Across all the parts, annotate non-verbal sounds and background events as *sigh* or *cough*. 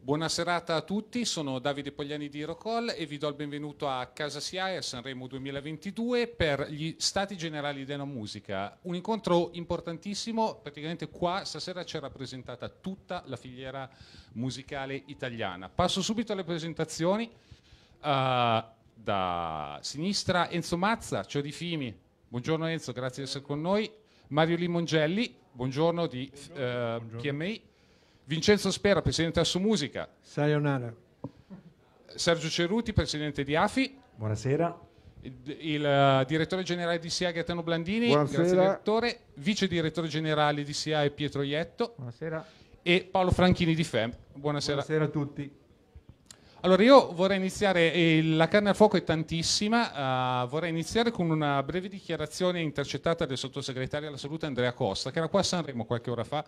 Buona serata a tutti, sono Davide Pogliani di Rocol e vi do il benvenuto a Casa SIAE a Sanremo 2022 per gli Stati Generali della Musica. Un incontro importantissimo, praticamente qua stasera c'è rappresentata tutta la filiera musicale italiana. Passo subito alle presentazioni. Uh, da sinistra Enzo Mazza, Cio di Fimi. Buongiorno Enzo, grazie di essere con noi. Mario Limongelli, buongiorno di uh, buongiorno. Eh, PMI. Vincenzo Spera, presidente Assumusica. Sayonara. Sergio Ceruti, presidente di AFI. Buonasera. Il, il eh, direttore generale di SIA Gaetano Blandini, Buonasera. grazie direttore, vice direttore generale di SIA Pietro Ietto. Buonasera. E Paolo Franchini di FEM. Buonasera. Buonasera a tutti. Allora io vorrei iniziare, eh, la carne al fuoco è tantissima, uh, vorrei iniziare con una breve dichiarazione intercettata del sottosegretario alla salute Andrea Costa, che era qua a Sanremo qualche ora fa,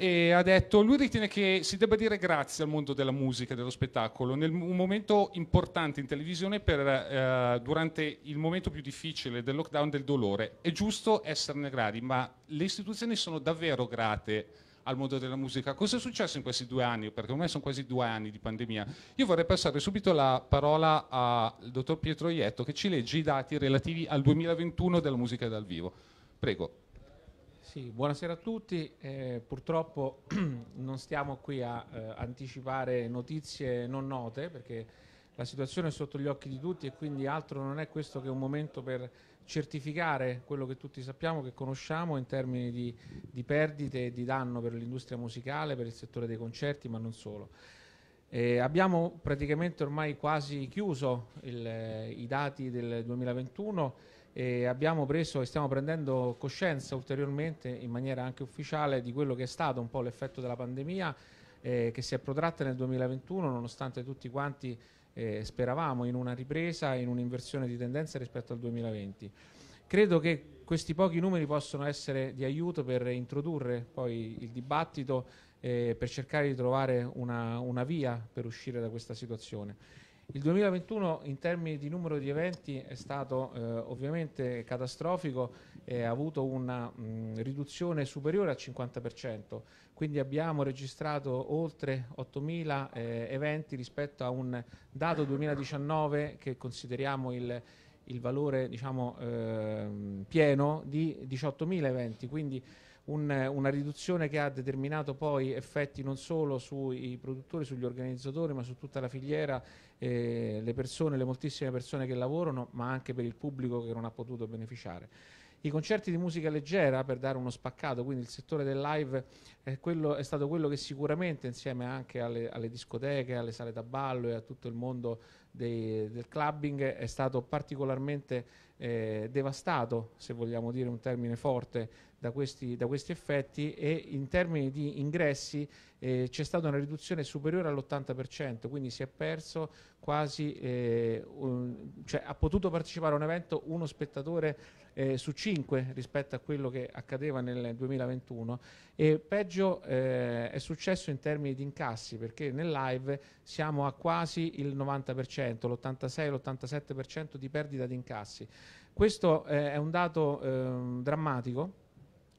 e ha detto lui ritiene che si debba dire grazie al mondo della musica dello spettacolo nel un momento importante in televisione per, eh, durante il momento più difficile del lockdown del dolore è giusto esserne grati ma le istituzioni sono davvero grate al mondo della musica cosa è successo in questi due anni perché ormai sono quasi due anni di pandemia io vorrei passare subito la parola al dottor Pietro Ietto che ci legge i dati relativi al 2021 della musica dal vivo prego sì, buonasera a tutti. Eh, purtroppo *clears throat* non stiamo qui a eh, anticipare notizie non note perché la situazione è sotto gli occhi di tutti e quindi altro non è questo che un momento per certificare quello che tutti sappiamo, che conosciamo in termini di, di perdite e di danno per l'industria musicale, per il settore dei concerti, ma non solo. Eh, abbiamo praticamente ormai quasi chiuso il, eh, i dati del 2021 e abbiamo preso e stiamo prendendo coscienza ulteriormente in maniera anche ufficiale di quello che è stato un po' l'effetto della pandemia eh, che si è protratta nel 2021 nonostante tutti quanti eh, speravamo in una ripresa, in un'inversione di tendenza rispetto al 2020. Credo che questi pochi numeri possono essere di aiuto per introdurre poi il dibattito eh, per cercare di trovare una, una via per uscire da questa situazione. Il 2021 in termini di numero di eventi è stato eh, ovviamente catastrofico e ha avuto una mh, riduzione superiore al 50%, quindi abbiamo registrato oltre 8.000 eh, eventi rispetto a un dato 2019 che consideriamo il, il valore diciamo, eh, pieno di 18.000 eventi, quindi un, una riduzione che ha determinato poi effetti non solo sui produttori, sugli organizzatori, ma su tutta la filiera, eh, le persone, le moltissime persone che lavorano, ma anche per il pubblico che non ha potuto beneficiare. I concerti di musica leggera, per dare uno spaccato, quindi il settore del live è, quello, è stato quello che sicuramente insieme anche alle, alle, discoteche, alle sale da ballo e a tutto il mondo dei, del clubbing è stato particolarmente eh, devastato, se vogliamo dire un termine forte, da questi, da questi, effetti e in termini di ingressi eh, c'è stata una riduzione superiore all'80%, quindi si è perso quasi, eh, un, cioè, ha potuto partecipare a un evento uno spettatore eh, su cinque rispetto a quello che accadeva nel 2021 e peggio eh, è successo in termini di incassi perché nel live siamo a quasi il 90%, l'86, 87 di perdita di incassi. Questo eh, è un dato ehm, drammatico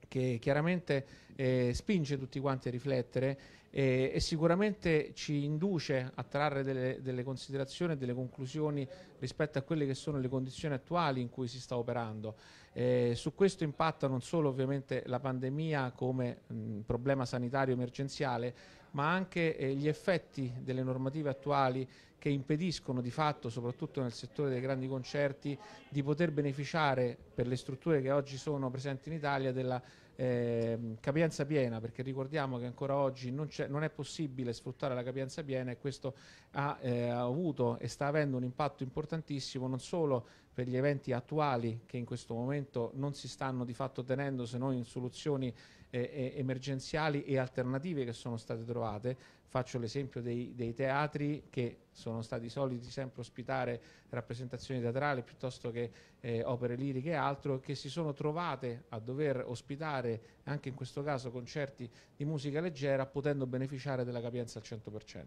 che chiaramente eh, spinge tutti quanti a riflettere e, e sicuramente ci induce a trarre delle, delle considerazioni e delle conclusioni rispetto a quelle che sono le condizioni attuali in cui si sta operando. Eh, su questo impatta non solo ovviamente la pandemia come mh, problema sanitario emergenziale, ma anche eh, gli effetti delle normative attuali che impediscono di fatto, soprattutto nel settore dei grandi concerti, di poter beneficiare per le strutture che oggi sono presenti in Italia della eh, capienza piena, perché ricordiamo che ancora oggi non, non, è possibile sfruttare la capienza piena e questo ha, eh, ha avuto e sta avendo un impatto importantissimo non solo per gli eventi attuali che in questo momento non si stanno di fatto tenendo se non in soluzioni eh, eh emergenziali e alternative che sono state trovate, Faccio l'esempio dei, dei, teatri che sono stati soliti sempre ospitare rappresentazioni teatrali piuttosto che eh, opere liriche e altro, che si sono trovate a dover ospitare anche in questo caso concerti di musica leggera potendo beneficiare della capienza al 100%.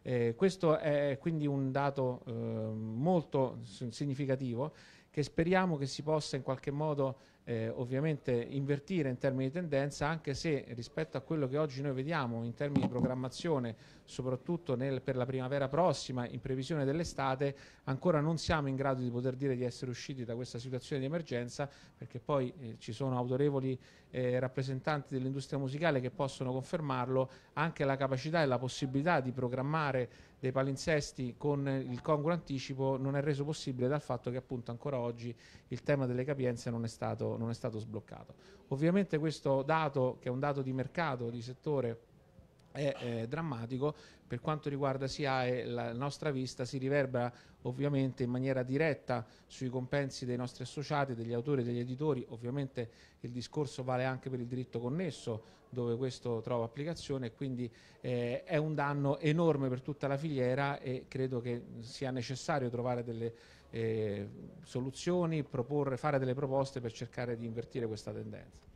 Eh, questo è quindi un dato eh, molto significativo che speriamo che si possa in qualche modo eh, ovviamente invertire in termini di tendenza anche se rispetto a quello che oggi noi vediamo in termini di programmazione soprattutto nel, per la primavera prossima in previsione dell'estate ancora non siamo in grado di poter dire di essere usciti da questa situazione di emergenza perché poi eh, ci sono autorevoli eh, rappresentanti dell'industria musicale che possono confermarlo anche la capacità e la possibilità di programmare dei palinsesti con il congruo anticipo non è reso possibile dal fatto che appunto ancora oggi il tema delle capienze non è stato, non è stato sbloccato. Ovviamente questo dato, che è un dato di mercato, di settore, è eh, drammatico per quanto riguarda SIAE eh, la nostra vista si riverbera ovviamente in maniera diretta sui compensi dei nostri associati, degli autori, e degli editori, ovviamente il discorso vale anche per il diritto connesso dove questo trova applicazione quindi eh, è un danno enorme per tutta la filiera e credo che sia necessario trovare delle eh, soluzioni, proporre, fare delle proposte per cercare di invertire questa tendenza.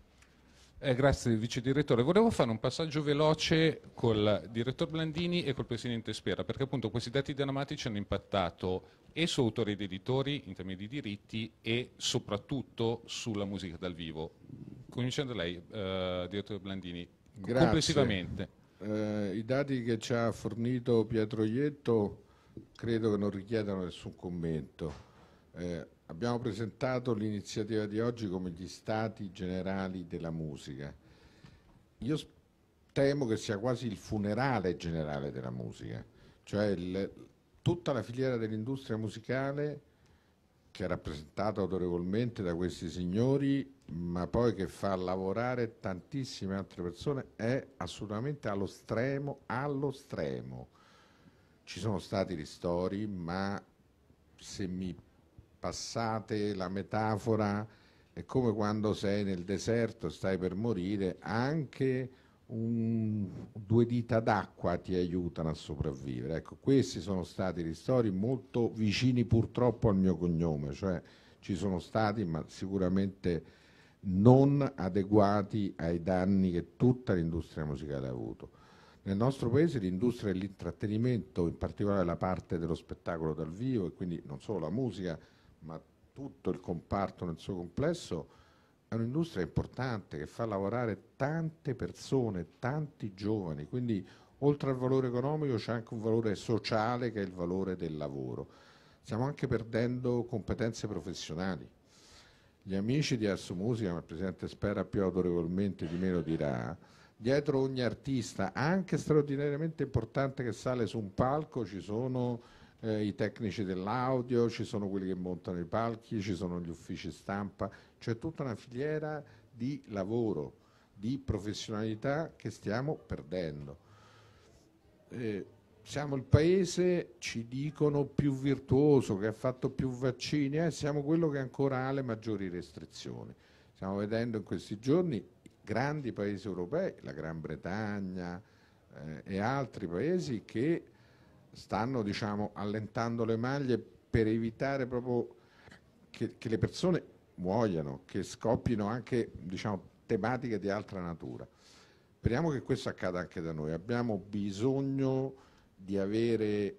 Eh, grazie Vice Direttore. Volevo fare un passaggio veloce col Direttore Blandini e col Presidente Spera, perché appunto questi dati drammatici hanno impattato e su autori ed editori in termini di diritti e soprattutto sulla musica dal vivo. Cominciando da lei, eh, Direttore Blandini, grazie. complessivamente. Eh, I dati che ci ha fornito Pietro Ietto credo che non richiedano nessun commento. Eh, abbiamo presentato l'iniziativa di oggi come gli stati generali della musica. Io temo che sia quasi il funerale generale della musica, cioè il, tutta la filiera dell'industria musicale che è rappresentata autorevolmente da questi signori, ma poi che fa lavorare tantissime altre persone, è assolutamente allo stremo, allo stremo. Ci sono stati ristori, ma se mi passate, la metafora, è come quando sei nel deserto, stai per morire, anche un, due dita d'acqua ti aiutano a sopravvivere. Ecco, questi sono stati ristori molto vicini purtroppo al mio cognome, cioè ci sono stati, ma sicuramente non adeguati ai danni che tutta l'industria musicale ha avuto. Nel nostro paese l'industria dell'intrattenimento, in particolare la parte dello spettacolo dal vivo e quindi non solo la musica, ma tutto il comparto nel suo complesso è un'industria importante che fa lavorare tante persone, tanti giovani, quindi oltre al valore economico c'è anche un valore sociale che è il valore del lavoro. Stiamo anche perdendo competenze professionali. Gli amici di Arso Musica, ma il Presidente Spera più autorevolmente di me lo dirà, dietro ogni artista, anche straordinariamente importante che sale su un palco, ci sono eh, i tecnici dell'audio, ci sono quelli che montano i palchi, ci sono gli uffici stampa, c'è tutta una filiera di lavoro, di professionalità che stiamo perdendo. Eh, siamo il paese, ci dicono, più virtuoso, che ha fatto più vaccini, eh, siamo quello che ancora ha le maggiori restrizioni. Stiamo vedendo in questi giorni grandi paesi europei, la Gran Bretagna eh, e altri paesi che stanno diciamo, allentando le maglie per evitare proprio che, che le persone muoiano, che scoppino anche diciamo, tematiche di altra natura. Speriamo che questo accada anche da noi. Abbiamo bisogno di avere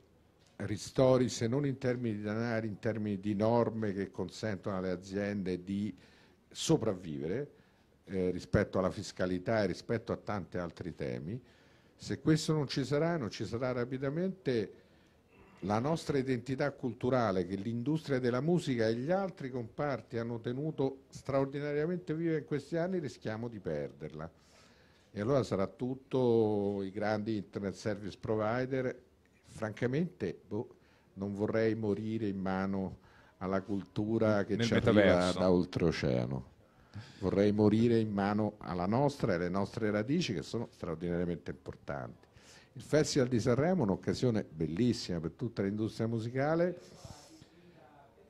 ristori, se non in termini di denari, in termini di norme che consentono alle aziende di sopravvivere eh, rispetto alla fiscalità e rispetto a tanti altri temi. Se questo non ci sarà, non ci sarà rapidamente la nostra identità culturale che l'industria della musica e gli altri comparti hanno tenuto straordinariamente viva in questi anni, rischiamo di perderla. E allora sarà tutto i grandi internet service provider. Francamente, boh, non vorrei morire in mano alla cultura che Nel ci metaverso. arriva da oltreoceano vorrei morire in mano alla nostra e alle nostre radici che sono straordinariamente importanti. Il Festival di Sanremo è un'occasione bellissima per tutta l'industria musicale,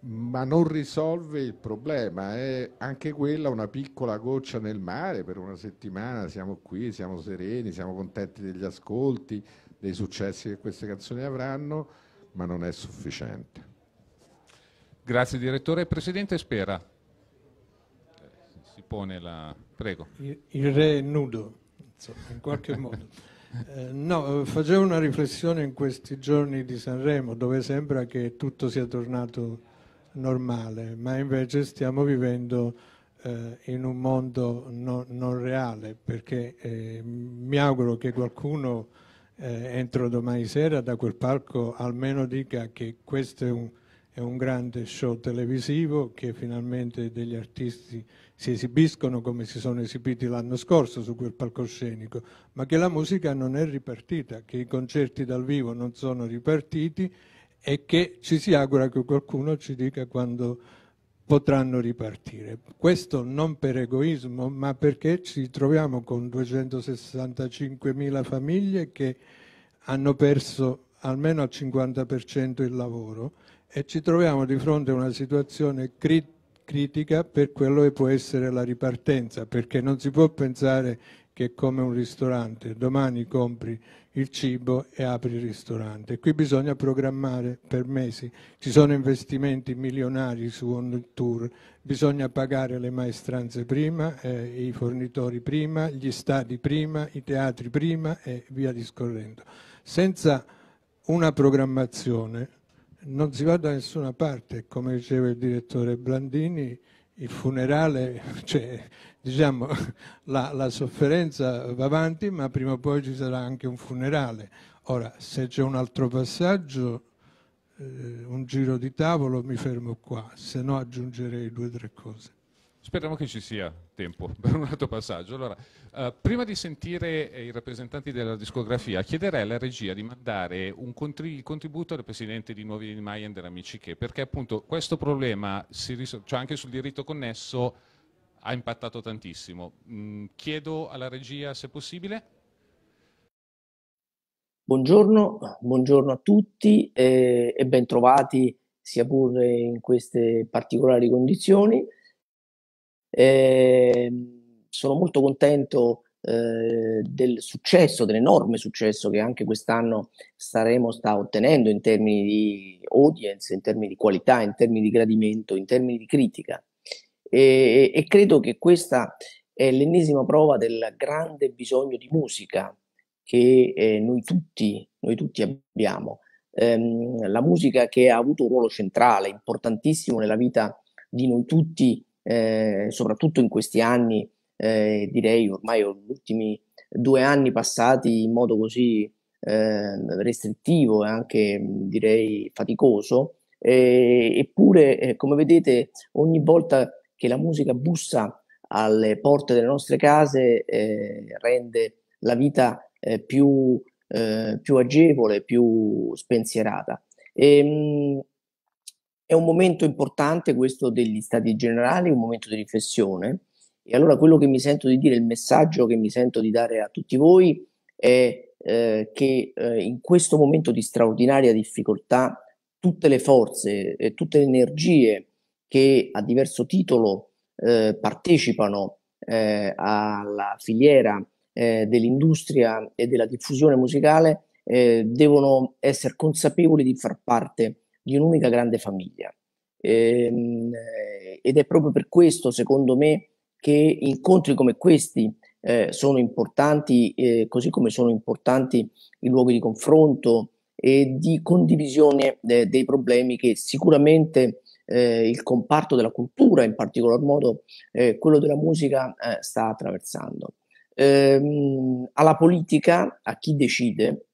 ma non risolve il problema, è anche quella una piccola goccia nel mare, per una settimana siamo qui, siamo sereni, siamo contenti degli ascolti, dei successi che queste canzoni avranno, ma non è sufficiente. Grazie direttore. Presidente Spera pone la... Prego. Il, re è nudo, insomma, in qualche *laughs* modo. Eh, no, eh, facevo una riflessione in questi giorni di Sanremo dove sembra che tutto sia tornato normale, ma invece stiamo vivendo eh, in un mondo no, non reale perché eh, mi auguro che qualcuno eh, entro domani sera da quel palco almeno dica che questo è un, è un grande show televisivo, che finalmente degli artisti si esibiscono come si sono esibiti l'anno scorso su quel palcoscenico, ma che la musica non è ripartita, che i concerti dal vivo non sono ripartiti e che ci si augura che qualcuno ci dica quando potranno ripartire. Questo non per egoismo, ma perché ci troviamo con 265.000 famiglie che hanno perso almeno al 50% il lavoro e ci troviamo di fronte a una situazione critica critica per quello che può essere la ripartenza, perché non si può pensare che come un ristorante, domani compri il cibo e apri il ristorante. Qui bisogna programmare per mesi, ci sono investimenti milionari su un tour, bisogna pagare le maestranze prima, eh, i fornitori prima, gli stadi prima, i teatri prima e via discorrendo. Senza una programmazione non si va da nessuna parte, come diceva il direttore Blandini, il funerale, *laughs* cioè, diciamo, *laughs* la, la sofferenza va avanti, ma prima o poi ci sarà anche un funerale. Ora, se c'è un altro passaggio, eh, un giro di tavolo, mi fermo qua, se no aggiungerei due o tre cose. Speriamo che ci sia tempo *laughs* per un altro passaggio. Allora, eh, prima di sentire eh, i rappresentanti della discografia, chiederei alla regia di mandare un contributo al presidente di Nuovi Mayen dell'Amici che, perché appunto questo problema, cioè anche sul diritto connesso, ha impattato tantissimo. Mm, chiedo alla regia se possibile. Buongiorno, buongiorno a tutti eh, e ben trovati sia pure in queste particolari condizioni. Ehm, sono molto contento eh, del successo, dell'enorme successo che anche quest'anno staremo sta ottenendo in termini di audience, in termini di qualità, in termini di gradimento, in termini di critica. E, e credo che questa è l'ennesima prova del grande bisogno di musica che eh, noi, tutti, noi tutti abbiamo. Ehm, la musica che ha avuto un ruolo centrale, importantissimo nella vita di noi tutti eh, soprattutto in questi anni, eh, direi ormai gli ultimi due anni passati in modo così ehm, restrittivo e anche direi faticoso, eh, eppure eh, come vedete ogni volta che la musica bussa alle porte delle nostre case eh, rende la vita più, più agevole, più spensierata. E, ehm, è un momento importante questo degli stati generali, un momento di riflessione e allora quello che mi sento di dire, il messaggio che mi sento di dare a tutti voi è eh, che eh, in questo momento di straordinaria difficoltà tutte le forze e tutte le energie che a diverso titolo eh, partecipano eh, alla filiera eh, dell'industria e della diffusione musicale eh, devono essere consapevoli di far parte di un'unica grande famiglia. Ehm, ed è proprio per questo, secondo me, che incontri come questi eh, sono importanti, eh, così come sono importanti i luoghi di confronto e di condivisione eh, dei problemi che sicuramente eh, il comparto della cultura, in particolar modo eh, quello della musica, eh, sta attraversando. Ehm, alla politica, a chi decide,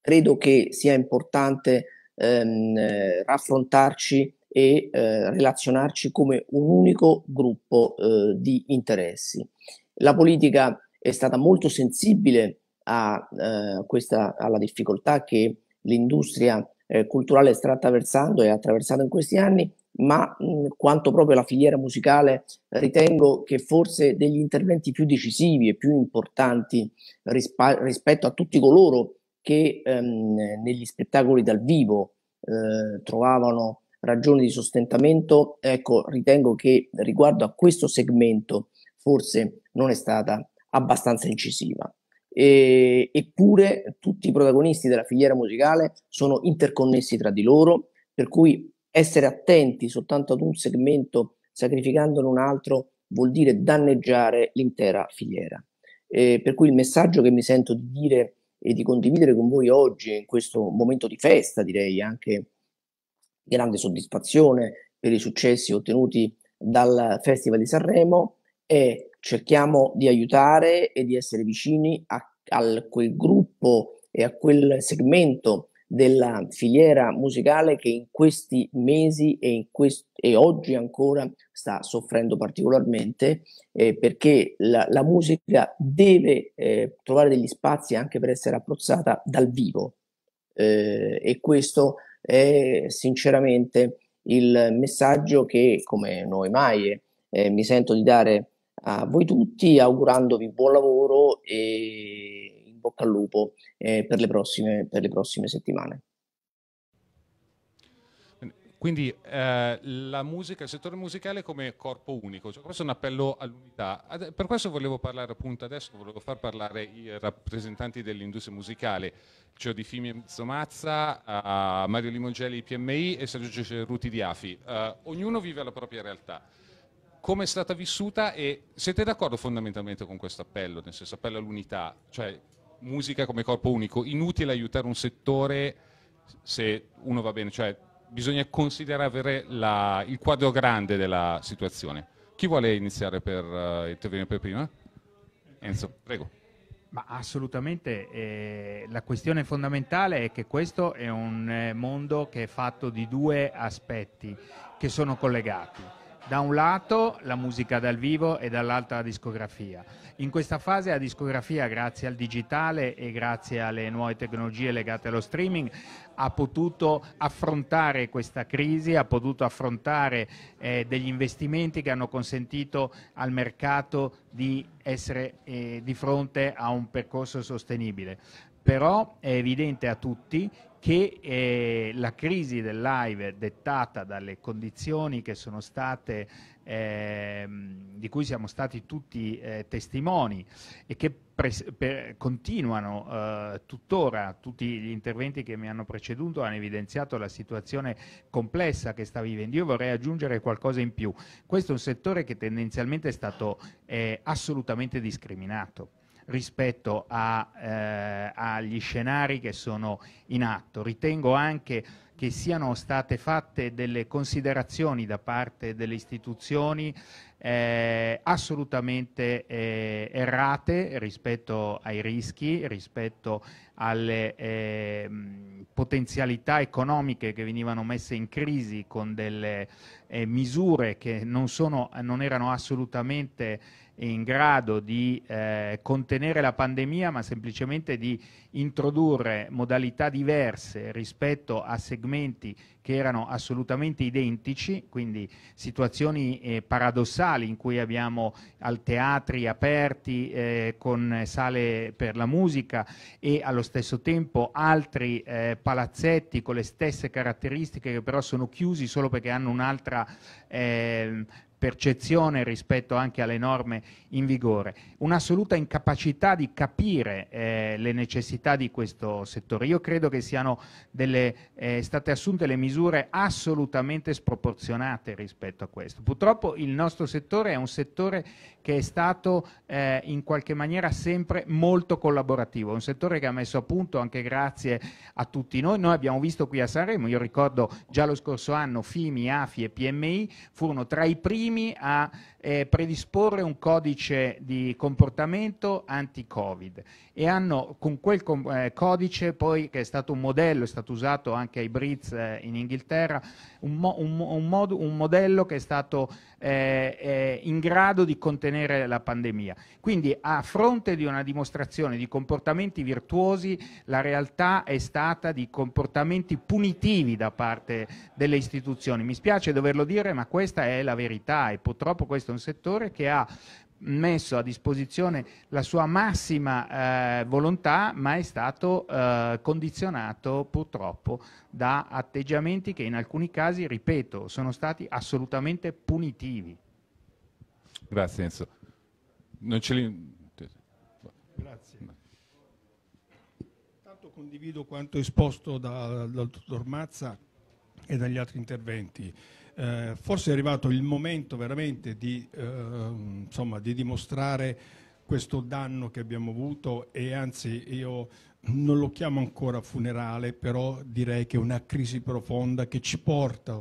credo che sia importante ehm, eh, raffrontarci e eh, relazionarci come un unico gruppo eh, di interessi. La politica è stata molto sensibile a, eh, questa, alla difficoltà che l'industria eh, culturale sta attraversando e ha attraversato in questi anni, ma mh, quanto proprio la filiera musicale ritengo che forse degli interventi più decisivi e più importanti rispa- rispetto a tutti coloro che ehm, negli spettacoli dal vivo eh, trovavano ragioni di sostentamento, ecco, ritengo che riguardo a questo segmento forse non è stata abbastanza incisiva. E, eppure tutti i protagonisti della filiera musicale sono interconnessi tra di loro, per cui essere attenti soltanto ad un segmento sacrificandone un altro vuol dire danneggiare l'intera filiera. Eh, per cui il messaggio che mi sento di dire e di condividere con voi oggi, in questo momento di festa, direi anche grande soddisfazione per i successi ottenuti dal Festival di Sanremo e cerchiamo di aiutare e di essere vicini a, a quel gruppo e a quel segmento della filiera musicale che in questi mesi e, quest- e oggi ancora sta soffrendo particolarmente eh, perché la, la, musica deve eh, trovare degli spazi anche per essere approzzata dal vivo eh, e questo è sinceramente il messaggio che come noi mai eh, mi sento di dare a voi tutti augurandovi buon lavoro e bocca al lupo eh, per, le prossime, per le prossime settimane. Quindi eh, musica, il settore musicale come corpo unico, cioè, questo è un appello all'unità. Ad, per questo volevo parlare appunto adesso, volevo far parlare i rappresentanti dell'industria musicale, cioè di Fimi Zomazza, a Mario Limongelli PMI e Sergio Cerruti di AFI. Eh, ognuno vive la propria realtà. Come è stata vissuta e siete d'accordo fondamentalmente con questo appello, nel senso appello all'unità? Cioè musica come corpo unico, inutile aiutare un settore se uno va bene, cioè bisogna considerare la, il quadro grande della situazione. Chi vuole iniziare per uh, intervenire per prima? Enzo, prego. Ma assolutamente, eh, la questione fondamentale è che questo è un eh, mondo che è fatto di due aspetti che sono collegati da un lato la musica dal vivo e dall'altro la discografia. In questa fase la discografia, grazie al digitale e grazie alle nuove tecnologie legate allo streaming, ha potuto affrontare questa crisi, ha potuto affrontare eh, degli investimenti che hanno consentito al mercato di essere eh, di fronte a un percorso sostenibile però è evidente a tutti che eh, la crisi del live dettata dalle condizioni che sono state, eh, di cui siamo stati tutti eh, testimoni e che per, continuano eh, tuttora, tutti gli interventi che mi hanno preceduto hanno evidenziato la situazione complessa che sta vivendo. Io vorrei aggiungere qualcosa in più. Questo è un settore che tendenzialmente è stato eh, assolutamente discriminato rispetto a, eh, agli scenari che sono in atto. Ritengo anche che siano state fatte delle considerazioni da parte delle istituzioni eh, assolutamente eh, errate rispetto ai rischi, rispetto alle eh, potenzialità economiche che venivano messe in crisi con delle eh, misure che non, sono, non erano assolutamente in grado di eh, contenere la pandemia, ma semplicemente di introdurre modalità diverse rispetto a segmenti che erano assolutamente identici, quindi situazioni eh, paradossali in cui abbiamo al teatri aperti eh, con sale per la musica e allo stesso tempo altri eh, palazzetti con le stesse caratteristiche che però sono chiusi solo perché hanno un'altra ehm, percezione rispetto anche alle norme in vigore, un'assoluta incapacità di capire eh, le necessità di questo settore. Io credo che siano delle, eh, state assunte le misure assolutamente sproporzionate rispetto a questo. Purtroppo il nostro settore è un settore che è stato eh, in qualche maniera sempre molto collaborativo, un settore che ha messo a punto anche grazie a tutti noi. Noi abbiamo visto qui a Sanremo, io ricordo già lo scorso anno FIMI, AFI e PMI furono tra i primi primi a eh, predisporre un codice di comportamento anti-Covid e hanno con quel com- eh, codice poi, che è stato un modello, è stato usato anche ai Brits eh, in Inghilterra, un, mo- un, un, mod- un, modello che è stato eh, eh, in grado di contenere la pandemia. Quindi a fronte di una dimostrazione di comportamenti virtuosi, la realtà è stata di comportamenti punitivi da parte delle istituzioni. Mi spiace doverlo dire, ma questa è la verità e purtroppo questo è un settore che ha messo a disposizione la sua massima eh, volontà, ma è stato eh, condizionato purtroppo da atteggiamenti che in alcuni casi, ripeto, sono stati assolutamente punitivi. Grazie Enzo. Li... Grazie. Tanto condivido quanto esposto da, dottor Mazza e dagli altri interventi eh, forse è arrivato il momento veramente di, eh, insomma, di, dimostrare questo danno che abbiamo avuto e anzi io non lo chiamo ancora funerale, però direi che è una crisi profonda che ci porta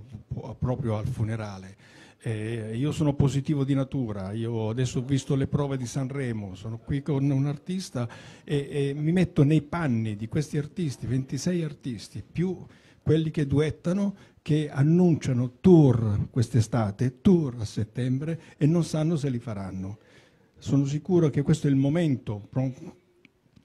proprio al funerale. Eh, io sono positivo di natura, io adesso ho visto le prove di Sanremo, sono qui con un artista e, e mi metto nei panni di questi artisti, 26 artisti, più quelli che duettano che annunciano tour quest'estate, tour a settembre e non sanno se li faranno. Sono sicuro che questo è il momento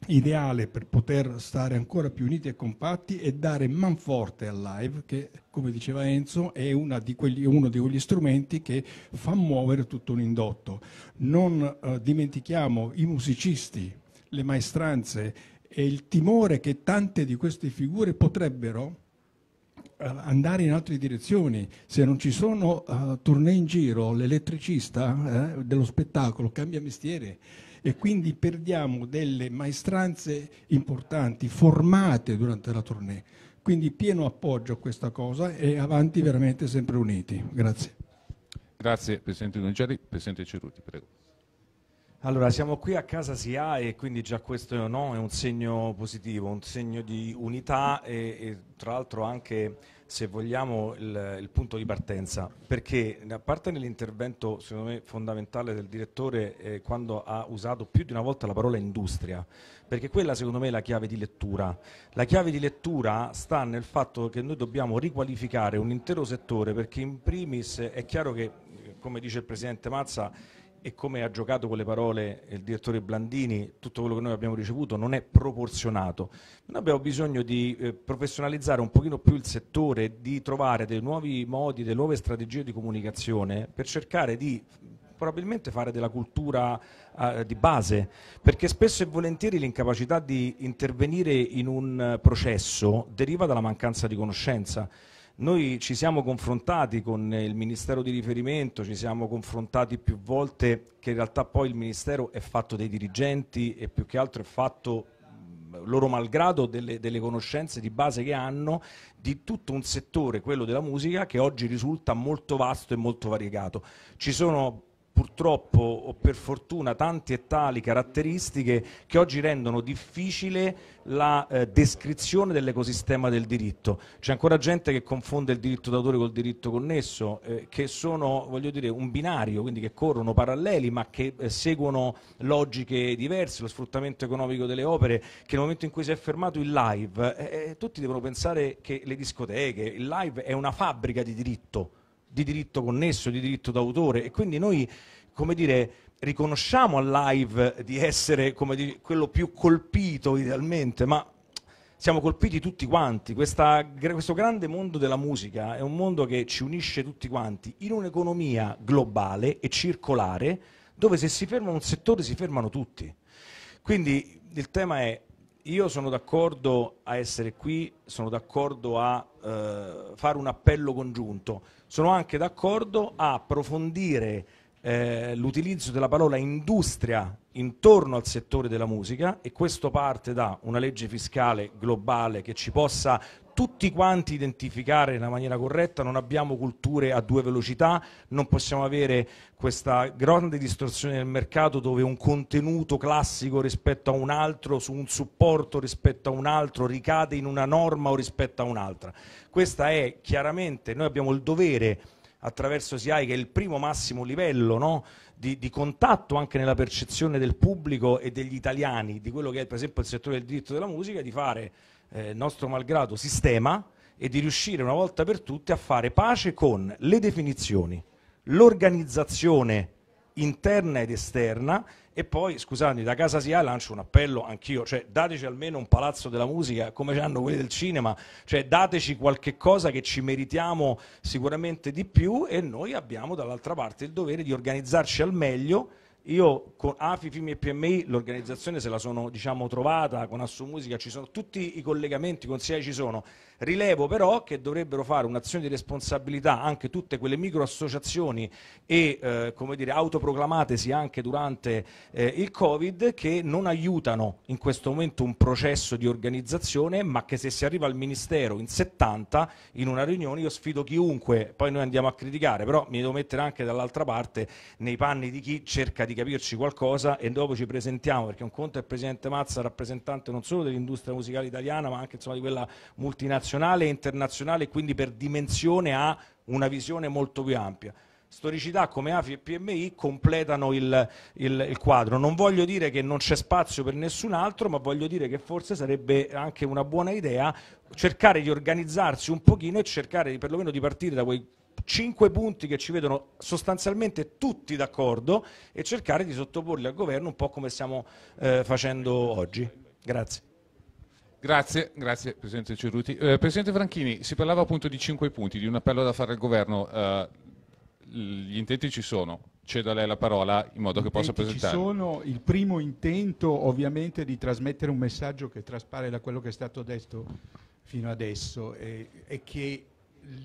ideale per poter stare ancora più uniti e compatti e dare man forte al live che, come diceva Enzo, è di quegli, uno di quegli strumenti che fa muovere tutto un indotto. Non eh, dimentichiamo i musicisti, le maestranze e il timore che tante di queste figure potrebbero eh, andare in altre direzioni. Se non ci sono uh, tournée in giro, l'elettricista eh, dello spettacolo cambia mestiere e quindi perdiamo delle maestranze importanti formate durante la tournée. Quindi pieno appoggio a questa cosa e avanti veramente sempre uniti. Grazie. Grazie Presidente Dungeri. Presidente Ceruti, prego. Allora, siamo qui a casa si ha e quindi già questo no, è un segno positivo, un segno di unità e, e tra l'altro anche se vogliamo, il, il, punto di partenza, perché a parte nell'intervento, secondo me, fondamentale del direttore eh, quando ha usato più di una volta la parola industria, perché quella secondo me è la chiave di lettura. La chiave di lettura sta nel fatto che noi dobbiamo riqualificare un intero settore, perché in primis è chiaro che, come dice il Presidente Mazza, e come ha giocato con le parole il direttore Blandini, tutto quello che noi abbiamo ricevuto non è proporzionato. Noi abbiamo bisogno di eh, professionalizzare un pochino più il settore, di trovare dei nuovi modi, delle nuove strategie di comunicazione per cercare di probabilmente fare della cultura eh, di base, perché spesso e volentieri l'incapacità di intervenire in un processo deriva dalla mancanza di conoscenza. Noi ci siamo confrontati con il Ministero di riferimento, ci siamo confrontati più volte che in realtà poi il Ministero è fatto dei dirigenti e più che altro è fatto loro malgrado delle, delle, conoscenze di base che hanno di tutto un settore, quello della musica, che oggi risulta molto vasto e molto variegato. Ci sono purtroppo o per fortuna tanti e tali caratteristiche che oggi rendono difficile la eh, descrizione dell'ecosistema del diritto. C'è ancora gente che confonde il diritto d'autore col diritto connesso, eh, che sono dire, un binario, quindi che corrono paralleli ma che eh, seguono logiche diverse, lo sfruttamento economico delle opere, che nel momento in cui si è fermato il live, eh, eh, tutti devono pensare che le discoteche, il live è una fabbrica di diritto di diritto connesso, di diritto d'autore e quindi noi, come dire, riconosciamo al live di essere dire, quello più colpito idealmente, ma siamo colpiti tutti quanti. Questa, questo grande mondo della musica è un mondo che ci unisce tutti quanti in un'economia globale e circolare dove se si ferma un settore si fermano tutti. Quindi il tema è io sono d'accordo a essere qui, sono d'accordo a eh, fare un appello congiunto, sono anche d'accordo a approfondire eh, l'utilizzo della parola industria intorno al settore della musica e questo parte da una legge fiscale globale che ci possa tutti quanti identificare nella maniera corretta, non abbiamo culture a due velocità, non possiamo avere questa grande distorsione del mercato dove un contenuto classico rispetto a un altro, su un supporto rispetto a un altro, ricade in una norma o rispetto a un'altra. Questa è chiaramente, noi abbiamo il dovere attraverso SIAI che è il primo massimo livello no? Di, di, contatto anche nella percezione del pubblico e degli italiani di quello che è per esempio il settore del diritto della musica, di fare eh, nostro malgrado sistema e di riuscire una volta per tutte a fare pace con le definizioni, l'organizzazione interna ed esterna e poi, scusatemi, da casa si ha lancio un appello anch'io, cioè dateci almeno un palazzo della musica come ce l'hanno quelli del cinema, cioè dateci qualche cosa che ci meritiamo sicuramente di più e noi abbiamo dall'altra parte il dovere di organizzarci al meglio io con AFI, FIMI e PMI l'organizzazione se la sono diciamo, trovata, con Assumusica ci sono tutti i collegamenti, i consigli ci sono. Rilevo però che dovrebbero fare un'azione di responsabilità anche tutte quelle microassociazioni e eh, come dire, autoproclamatesi anche durante eh, il Covid che non aiutano in questo momento un processo di organizzazione ma che se si arriva al Ministero in 70 in una riunione io sfido chiunque, poi noi andiamo a criticare, però mi devo mettere anche dall'altra parte nei panni di chi cerca di di capirci qualcosa e dopo ci presentiamo, perché un conto è il presidente Mazza, rappresentante non solo dell'industria musicale italiana, ma anche insomma, di quella multinazionale e internazionale, quindi per dimensione ha una visione molto più ampia storicità come AFI e PMI completano il, il, il, quadro. Non voglio dire che non c'è spazio per nessun altro, ma voglio dire che forse sarebbe anche una buona idea cercare di organizzarsi un pochino e cercare di, perlomeno di partire da quei cinque punti che ci vedono sostanzialmente tutti d'accordo e cercare di sottoporli al governo un po' come stiamo eh, facendo oggi. Grazie. Grazie, grazie Presidente Ceruti. Eh, Presidente Franchini, si parlava appunto di cinque punti, di un appello da fare al governo. Eh, gli intenti ci sono, cedo a lei la parola in modo che possa presentare. Ci sono il primo intento ovviamente di trasmettere un messaggio che traspare da quello che è stato detto fino adesso e, eh, e che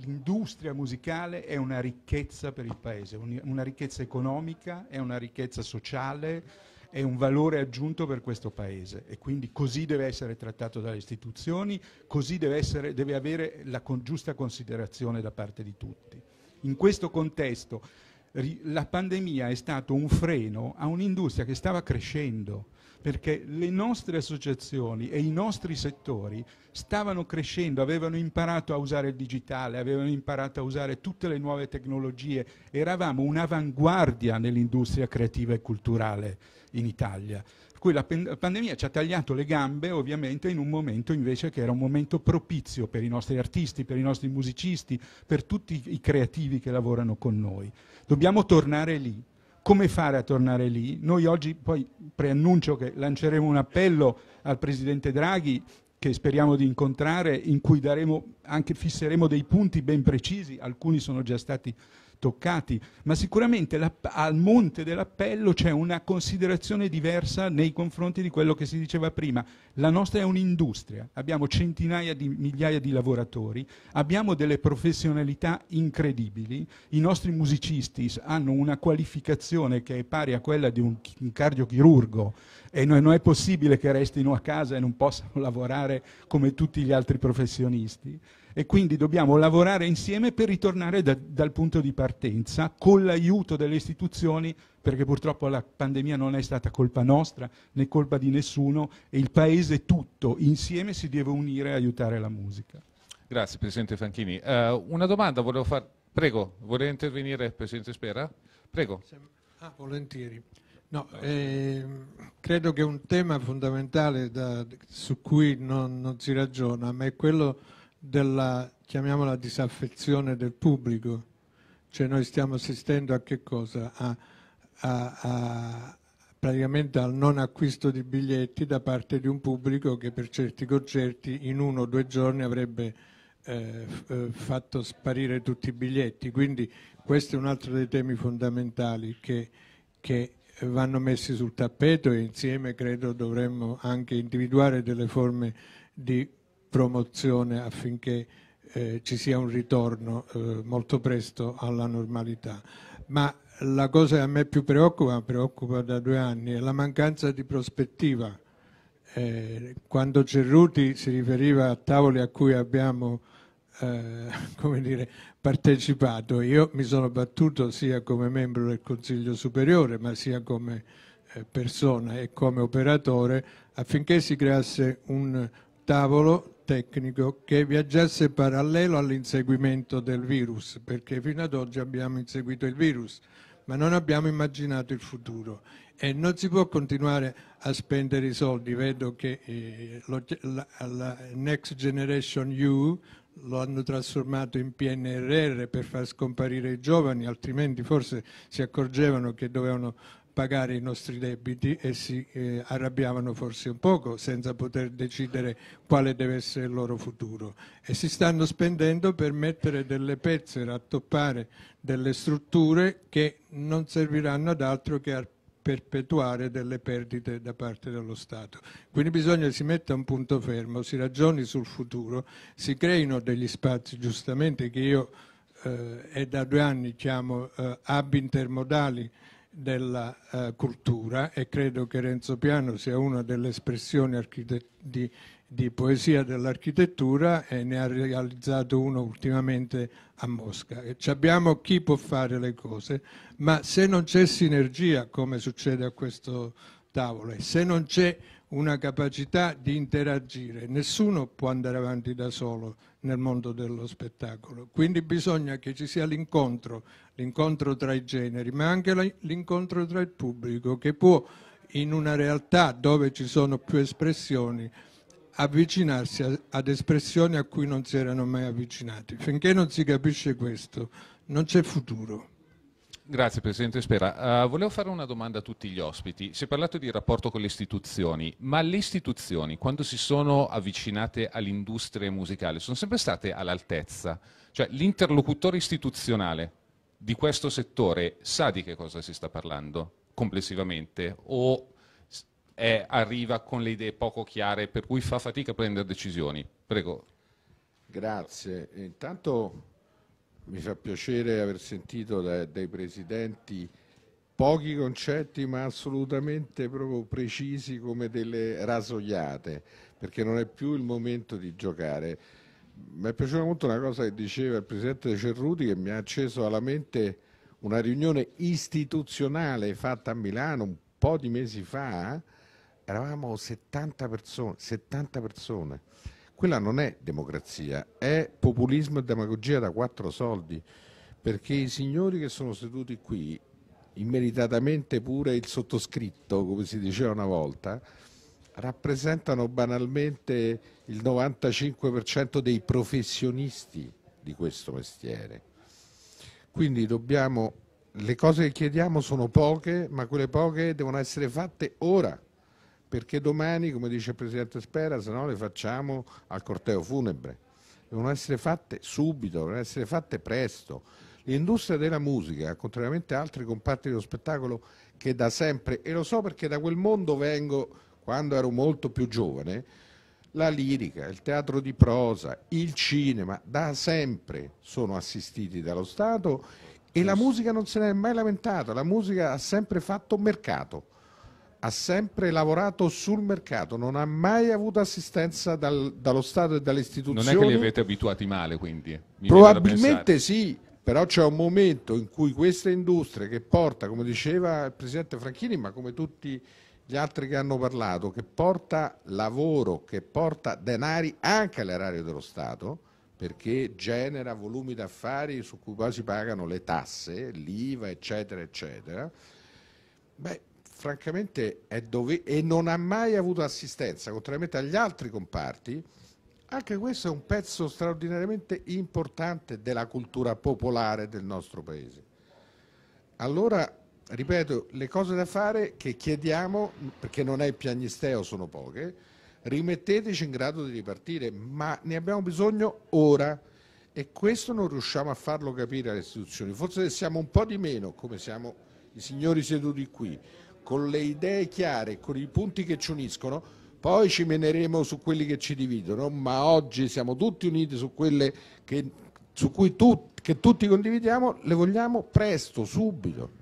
l'industria musicale è una ricchezza per il paese, una ricchezza economica, è una ricchezza sociale, è un valore aggiunto per questo paese e quindi così deve essere trattato dalle istituzioni, così deve, essere, deve avere la con, giusta considerazione da parte di tutti. In questo contesto ri, la pandemia è stato un freno a un'industria che stava crescendo perché le nostre associazioni e i nostri settori stavano crescendo, avevano imparato a usare il digitale, avevano imparato a usare tutte le nuove tecnologie, eravamo un'avanguardia nell'industria creativa e culturale in Italia. Per cui la pandemia ci ha tagliato le gambe ovviamente in un momento invece che era un momento propizio per i nostri artisti, per i nostri musicisti, per tutti i creativi che lavorano con noi. Dobbiamo tornare lì, come fare a tornare lì? Noi oggi poi preannuncio che lanceremo un appello al Presidente Draghi che speriamo di incontrare in cui daremo, anche fisseremo dei punti ben precisi, alcuni sono già stati toccati, ma sicuramente la, al monte dell'appello c'è una considerazione diversa nei confronti di quello che si diceva prima la nostra è un'industria, abbiamo centinaia di migliaia di lavoratori, abbiamo delle professionalità incredibili, i nostri musicisti hanno una qualificazione che è pari a quella di un, cardiochirurgo e non, non è possibile che restino a casa e non possano *laughs* lavorare come tutti gli altri professionisti e quindi dobbiamo lavorare insieme per ritornare da, dal punto di partenza con l'aiuto delle istituzioni perché purtroppo la pandemia non è stata colpa nostra né colpa di nessuno e il paese tutto insieme si deve unire e aiutare la musica. Grazie Presidente Franchini. Uh, una domanda volevo fare, prego, voleva intervenire Presidente Spera? Prego. Ah, volentieri. No, eh, credo che un tema fondamentale da, su cui non, non, si ragiona, ma è quello della, chiamiamola, disaffezione del pubblico. Cioè noi stiamo assistendo a che cosa? A a, a, praticamente al non acquisto di biglietti da parte di un pubblico che per certi concerti in uno o due giorni avrebbe eh, eh, fatto sparire tutti i biglietti. Quindi questo è un altro dei temi fondamentali che, che vanno messi sul tappeto e insieme credo dovremmo anche individuare delle forme di promozione affinché eh, ci sia un ritorno eh, molto presto alla normalità. Ma la cosa che a me più preoccupa, preoccupa da due anni, è la mancanza di prospettiva. Eh, quando Cerruti si riferiva a tavoli a cui abbiamo eh, *laughs* dire, partecipato, io mi sono battuto sia come membro del Consiglio Superiore, ma sia come eh, persona e come operatore, affinché si creasse un tavolo tecnico che viaggiasse parallelo all'inseguimento del virus, perché fino ad oggi abbiamo inseguito il virus ma non abbiamo immaginato il futuro e non si può continuare a spendere i soldi. Vedo che eh, lo, la, la Next Generation EU lo hanno trasformato in PNRR per far scomparire i giovani, altrimenti forse si accorgevano che dovevano pagare i nostri debiti e si eh, arrabbiavano forse un poco senza poter decidere quale deve essere il loro futuro e si stanno spendendo per mettere delle pezze, rattoppare delle strutture che non serviranno ad altro che a perpetuare delle perdite da parte dello Stato. Quindi bisogna che si metta un punto fermo, si ragioni sul futuro, si creino degli spazi giustamente che io eh, è da due anni chiamo eh, hub intermodali della eh, cultura e credo che Renzo Piano sia una delle espressioni di, di poesia dell'architettura e ne ha realizzato uno ultimamente a Mosca. E abbiamo chi può fare le cose, ma se non c'è sinergia, come succede a questo tavolo, e se non c'è una capacità di interagire. Nessuno può andare avanti da solo nel mondo dello spettacolo, quindi bisogna che ci sia l'incontro, l'incontro tra i generi, ma anche l'incontro tra il pubblico che può in una realtà dove ci sono più espressioni avvicinarsi ad espressioni a cui non si erano mai avvicinati. Finché non si capisce questo, non c'è futuro. Grazie Presidente Spera. Uh, volevo fare una domanda a tutti gli ospiti. Si è parlato di rapporto con le istituzioni, ma le istituzioni quando si sono avvicinate all'industria musicale sono sempre state all'altezza? Cioè l'interlocutore istituzionale di questo settore sa di che cosa si sta parlando complessivamente o è, arriva con le idee poco chiare per cui fa fatica a prendere decisioni? Prego. Grazie. Intanto mi fa piacere aver sentito da, dai presidenti pochi concetti ma assolutamente proprio precisi come delle rasoiate perché non è più il momento di giocare mi è piaciuta molto una cosa che diceva il presidente Cerruti che mi ha acceso alla mente una riunione istituzionale fatta a Milano un po' di mesi fa eravamo 70 persone, 70 persone quella non è democrazia, è populismo e demagogia da quattro soldi, perché i signori che sono seduti qui, immeritatamente pure il sottoscritto, come si diceva una volta, rappresentano banalmente il 95% dei professionisti di questo mestiere. Quindi dobbiamo, le cose che chiediamo sono poche, ma quelle poche devono essere fatte ora perché domani, come dice il Presidente Spera, se no le facciamo al corteo funebre. Devono essere fatte subito, devono essere fatte presto. L'industria della musica, contrariamente a altri comparti dello spettacolo che da sempre, e lo so perché da quel mondo vengo quando ero molto più giovane, la lirica, il teatro di prosa, il cinema, da sempre sono assistiti dallo Stato e la musica non se n'è mai lamentata, la musica ha sempre fatto mercato ha sempre lavorato sul mercato, non ha mai avuto assistenza dal, dallo Stato e dalle istituzioni. Non è che li avete abituati male, quindi? Mi Probabilmente sì, però c'è un momento in cui questa industria che porta, come diceva il Presidente Franchini, ma come tutti gli altri che hanno parlato, che porta lavoro, che porta denari anche all'erario dello Stato, perché genera volumi d'affari su cui poi si pagano le tasse, l'IVA, eccetera, eccetera. Beh, francamente dove... e non ha mai avuto assistenza, contrariamente agli altri comparti, anche questo è un pezzo straordinariamente importante della cultura popolare del nostro Paese. Allora, ripeto, le cose da fare che chiediamo, perché non è il piagnisteo, sono poche, rimetteteci in grado di ripartire, ma ne abbiamo bisogno ora e questo non riusciamo a farlo capire alle istituzioni. Forse siamo un po' di meno, come siamo i signori seduti qui, con le idee chiare, con i punti che ci uniscono, poi ci meneremo su quelli che ci dividono, ma oggi siamo tutti uniti su quelle che, su cui tu, che tutti condividiamo, le vogliamo presto, subito.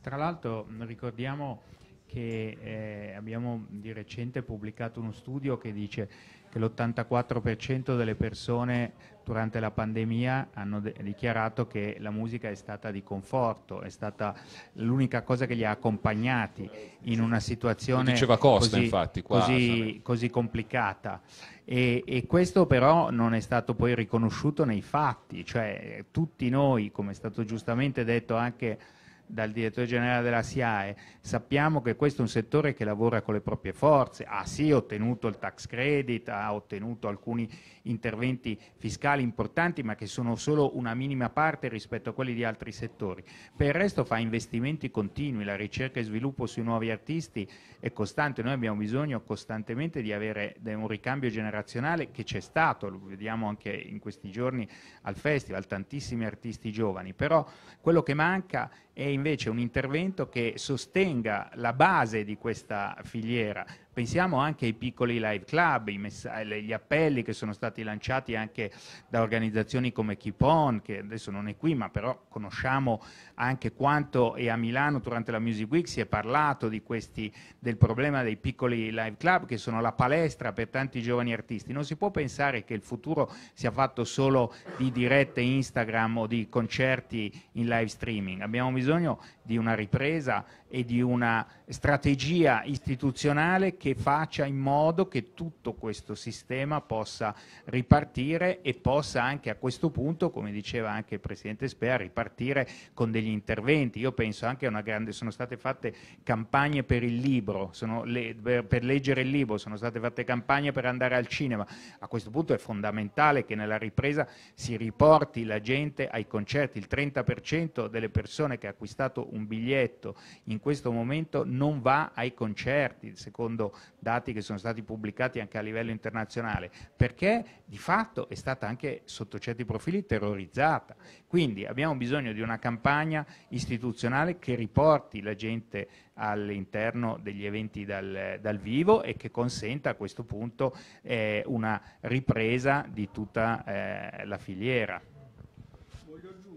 Tra l'altro ricordiamo che eh, abbiamo di recente pubblicato uno studio che dice che l'84% delle persone durante la pandemia hanno dichiarato che la musica è stata di conforto, è stata l'unica cosa che li ha accompagnati in una situazione Costa, così, infatti, qua, così, così, complicata. E, e, questo però non è stato poi riconosciuto nei fatti, cioè tutti noi, come è stato giustamente detto anche dal direttore generale della SIAE, sappiamo che questo è un settore che lavora con le proprie forze, ah, ha sì ottenuto il tax credit, ha ottenuto alcuni interventi fiscali importanti, ma che sono solo una minima parte rispetto a quelli di altri settori. Per il resto fa investimenti continui, la ricerca e sviluppo sui nuovi artisti è costante, noi abbiamo bisogno costantemente di avere un ricambio generazionale che c'è stato, lo vediamo anche in questi giorni al festival, tantissimi artisti giovani, però quello che manca è invece un intervento che sostenga la base di questa filiera, Pensiamo anche ai piccoli live club, eh, gli appelli che sono stati lanciati anche da organizzazioni come Keep On, che adesso non è qui, ma però conosciamo anche quanto e a Milano durante la Music Week si è parlato questi, del problema dei piccoli live club che sono la palestra per tanti giovani artisti. Non si può pensare che il futuro sia fatto solo di dirette Instagram o di concerti in live streaming. Abbiamo bisogno di una ripresa e di una strategia istituzionale che faccia in modo che tutto questo sistema possa ripartire e possa anche a questo punto, come diceva anche il Presidente Spea, ripartire con degli interventi. Io penso anche a una grande, sono state fatte campagne per il libro, le, per leggere il libro, sono state fatte campagne per andare al cinema. A questo punto è fondamentale che nella ripresa si riporti la gente ai concerti, il 30% delle persone che ha acquistato un biglietto in in questo momento non va ai concerti, secondo dati che sono stati pubblicati anche a livello internazionale, perché di fatto è stata anche sotto certi profili terrorizzata. Quindi abbiamo bisogno di una campagna istituzionale che riporti la gente all'interno degli eventi dal, dal, vivo e che consenta a questo punto eh, una ripresa di tutta eh, la filiera.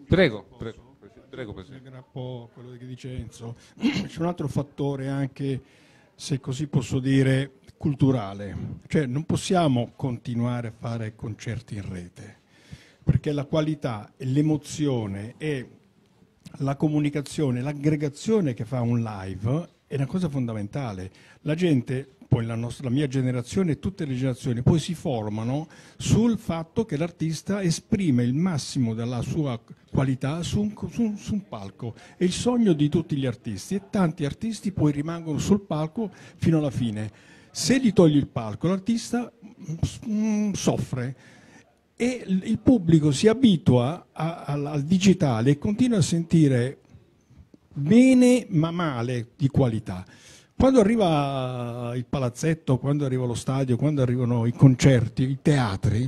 Prego, prego. Prego, Mi aggrappo a quello che dice Enzo. C'è un altro fattore anche, se così posso dire, culturale. Cioè non possiamo continuare a fare concerti in rete, perché la qualità, l'emozione e la comunicazione, l'aggregazione che fa un live è una cosa fondamentale. La gente, poi la, nostra, la mia generazione e tutte le generazioni, poi si formano sul fatto che l'artista esprime il massimo della sua qualità su un, su, su un, palco. È il sogno di tutti gli artisti e tanti artisti poi rimangono sul palco fino alla fine. Se gli togli il palco, l'artista mm, soffre e il pubblico si abitua a, a, al digitale e continua a sentire bene ma male di qualità. Quando arriva il palazzetto, quando arriva lo stadio, quando arrivano i concerti, i teatri,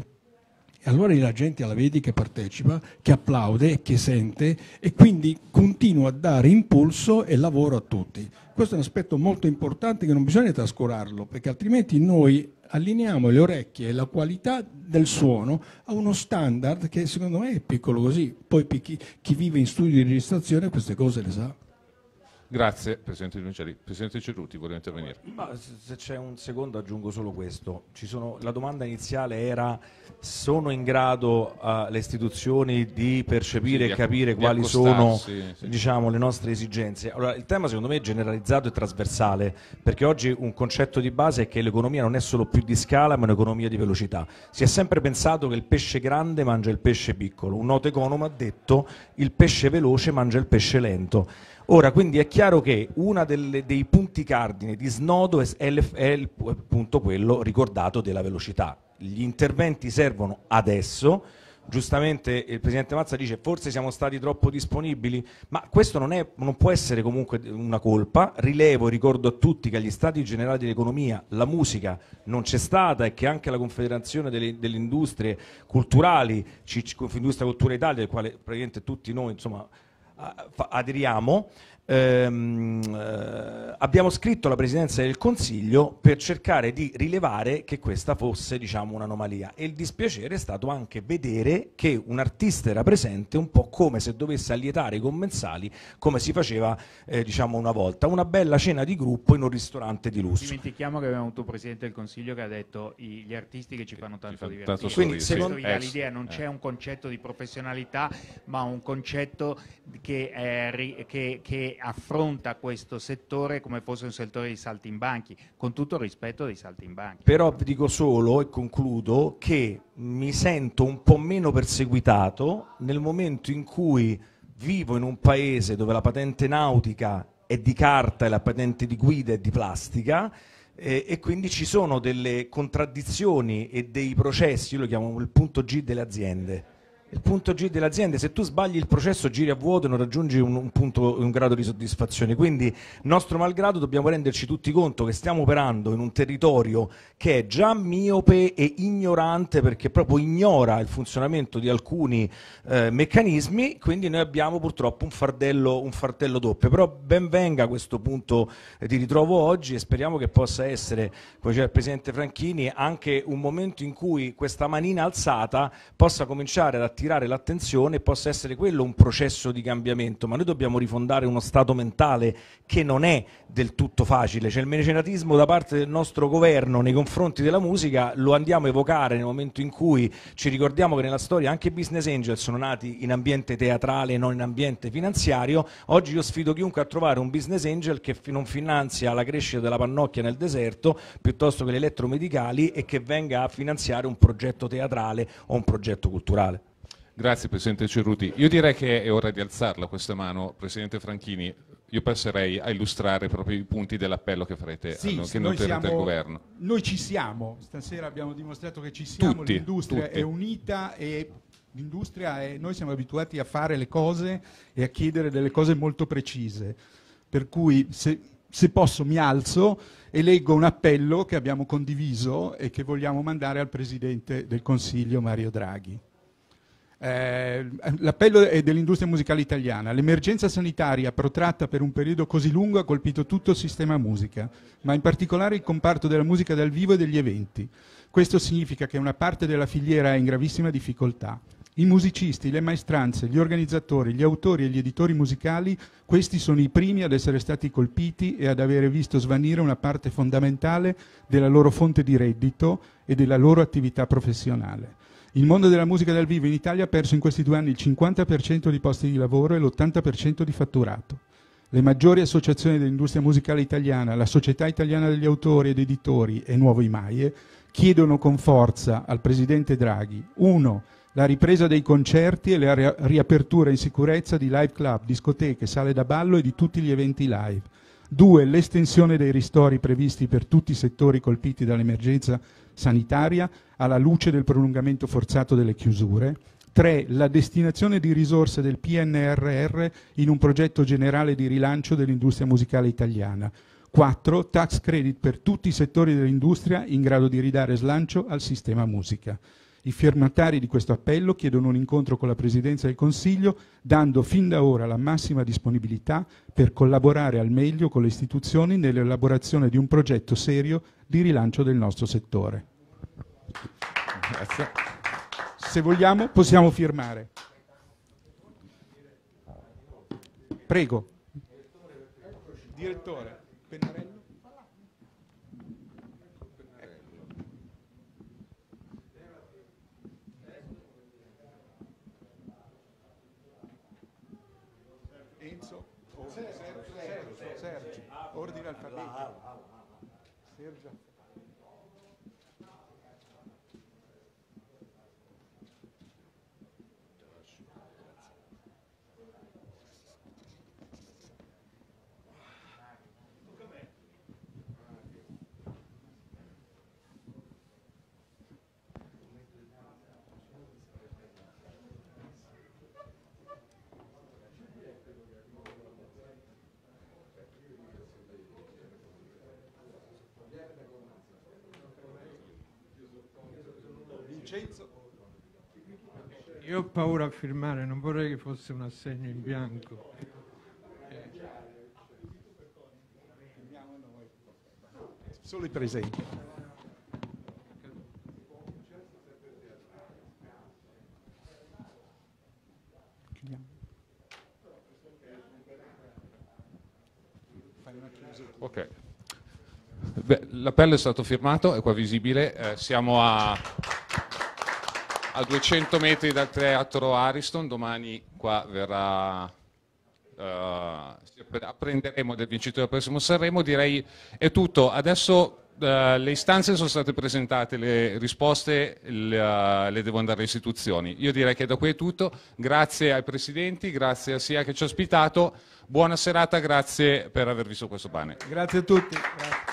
e allora la gente la vedi che partecipa, che applaude, che sente e quindi continua a dare impulso e lavoro a tutti. Questo è un aspetto molto importante che non bisogna trascurarlo, perché altrimenti noi allineiamo le orecchie e la qualità del suono a uno standard che secondo me è piccolo così. Poi chi, chi vive in studio di registrazione queste cose le sa. Grazie Presidente Doncelli. Presidente Ceruti, voleva intervenire. Ma se c'è un secondo aggiungo solo questo. Sono, la domanda iniziale era sono in grado uh, le istituzioni di percepire sì, e capire quali sono sì. diciamo, le nostre esigenze? Allora, il tema secondo me è generalizzato e trasversale, perché oggi un concetto di base è che l'economia non è solo più di scala, ma è un'economia di velocità. Si è sempre pensato che il pesce grande mangia il pesce piccolo. Un noto economo ha detto il pesce veloce mangia il pesce lento. Ora, quindi è chiaro che uno dei punti cardine di snodo è, è, è appunto quello ricordato della velocità. Gli interventi servono adesso, giustamente il Presidente Mazza dice forse siamo stati troppo disponibili, ma questo non, è, non può essere comunque una colpa. Rilevo, e ricordo a tutti che agli Stati Generali dell'Economia la musica non c'è stata e che anche la Confederazione delle, delle Industrie Culturali, Confindustria Cultura Italia, del quale praticamente tutti noi insomma aderiamo ehm, eh, abbiamo scritto alla Presidenza del Consiglio per cercare di rilevare che questa fosse diciamo, un'anomalia e il dispiacere è stato anche vedere che un artista era presente un po' come se dovesse allietare i commensali come si faceva eh, diciamo una volta, una bella cena di gruppo in un ristorante di lusso. Dimentichiamo che abbiamo avuto un Presidente del Consiglio che ha detto i, gli artisti che ci fanno tanto ci divertire. Tanto Quindi secondo me l'idea eh. non c'è un concetto di professionalità ma un concetto che, è, che, che affronta questo settore come fosse un settore di saltimbanchi, con tutto il rispetto dei saltimbanchi. Però vi dico solo e concludo che mi sento un po' meno perseguitato nel momento in cui vivo in un paese dove la patente nautica è di carta e la patente di guida è di plastica eh, e quindi ci sono delle contraddizioni e dei processi, io lo chiamo il punto G delle aziende il punto G dell'azienda, se tu sbagli il processo giri a vuoto e non raggiungi un, un, punto, un grado di soddisfazione. Quindi, nostro malgrado, dobbiamo renderci tutti conto che stiamo operando in un territorio che è già miope e ignorante perché proprio ignora il funzionamento di alcuni eh, meccanismi, quindi noi abbiamo purtroppo un fardello, un fardello doppio. Però ben venga questo punto eh, di ritrovo oggi e speriamo che possa essere, come diceva il Presidente Franchini, anche un momento in cui questa manina alzata possa cominciare ad attivare attirare l'attenzione possa essere quello un processo di cambiamento, ma noi dobbiamo rifondare uno stato mentale che non è del tutto facile, cioè il mecenatismo da parte del nostro governo nei confronti della musica lo andiamo a evocare nel momento in cui ci ricordiamo che nella storia anche i business angel sono nati in ambiente teatrale, e non in ambiente finanziario, oggi io sfido chiunque a trovare un business angel che non finanzia la crescita della pannocchia nel deserto piuttosto che le elettromedicali e che venga a finanziare un progetto teatrale o un progetto culturale. Grazie Presidente Cerruti. Io direi che è ora di alzarla questa mano, Presidente Franchini. Io passerei a illustrare proprio i punti dell'appello che farete sì, allo, eh, che noi siamo, al governo. Noi ci siamo, stasera abbiamo dimostrato che ci siamo, tutti, l'industria tutti. è unita e l'industria è, noi siamo abituati a fare le cose e a chiedere delle cose molto precise. Per cui se, se posso mi alzo e leggo un appello che abbiamo condiviso e che vogliamo mandare al Presidente del Consiglio Mario Draghi. Eh, l'appello è dell'industria musicale italiana. L'emergenza sanitaria protratta per un periodo così lungo ha colpito tutto il sistema musica, ma in particolare il comparto della musica dal vivo e degli eventi. Questo significa che una parte della filiera è in gravissima difficoltà. I musicisti, le maestranze, gli organizzatori, gli autori e gli editori musicali, questi sono i primi ad essere stati colpiti e ad avere visto svanire una parte fondamentale della loro fonte di reddito e della loro attività professionale. Il mondo della musica dal vivo in Italia ha perso in questi due anni il 50% di posti di lavoro e l'80% di fatturato. Le maggiori associazioni dell'industria musicale italiana, la Società Italiana degli Autori ed Editori e Nuovo Imaie chiedono con forza al Presidente Draghi 1. La ripresa dei concerti e la riapertura in sicurezza di live club, discoteche, sale da ballo e di tutti gli eventi live. 2. L'estensione dei ristori previsti per tutti i settori colpiti dall'emergenza sanitaria alla luce del prolungamento forzato delle chiusure. 3. La destinazione di risorse del PNRR in un progetto generale di rilancio dell'industria musicale italiana. 4. Tax credit per tutti i settori dell'industria in grado di ridare slancio al sistema musica. I firmatari di questo appello chiedono un incontro con la Presidenza del Consiglio, dando fin da ora la massima disponibilità per collaborare al meglio con le istituzioni nell'elaborazione di un progetto serio di rilancio del nostro settore. Grazie. Se vogliamo possiamo firmare. Prego. Direttore, Pennarello. Enzo, Sergio, Sergio, Sergio, ordine alfabetico. Sergio. paura a firmare, non vorrei che fosse un assegno in bianco. Solo i presenti. Ok. l'appello è stato firmato, è qua visibile. Eh, siamo a a 200 metri dal teatro Ariston, domani qua verrà, uh, apprenderemo del vincitore del prossimo Sanremo, direi è tutto. Adesso uh, le istanze sono state presentate, le risposte le, uh, le devo andare alle istituzioni. Io direi che da qui è tutto, grazie ai presidenti, grazie a Sia che ci ha ospitato, buona serata, grazie per aver visto questo pane. Grazie a tutti. Grazie.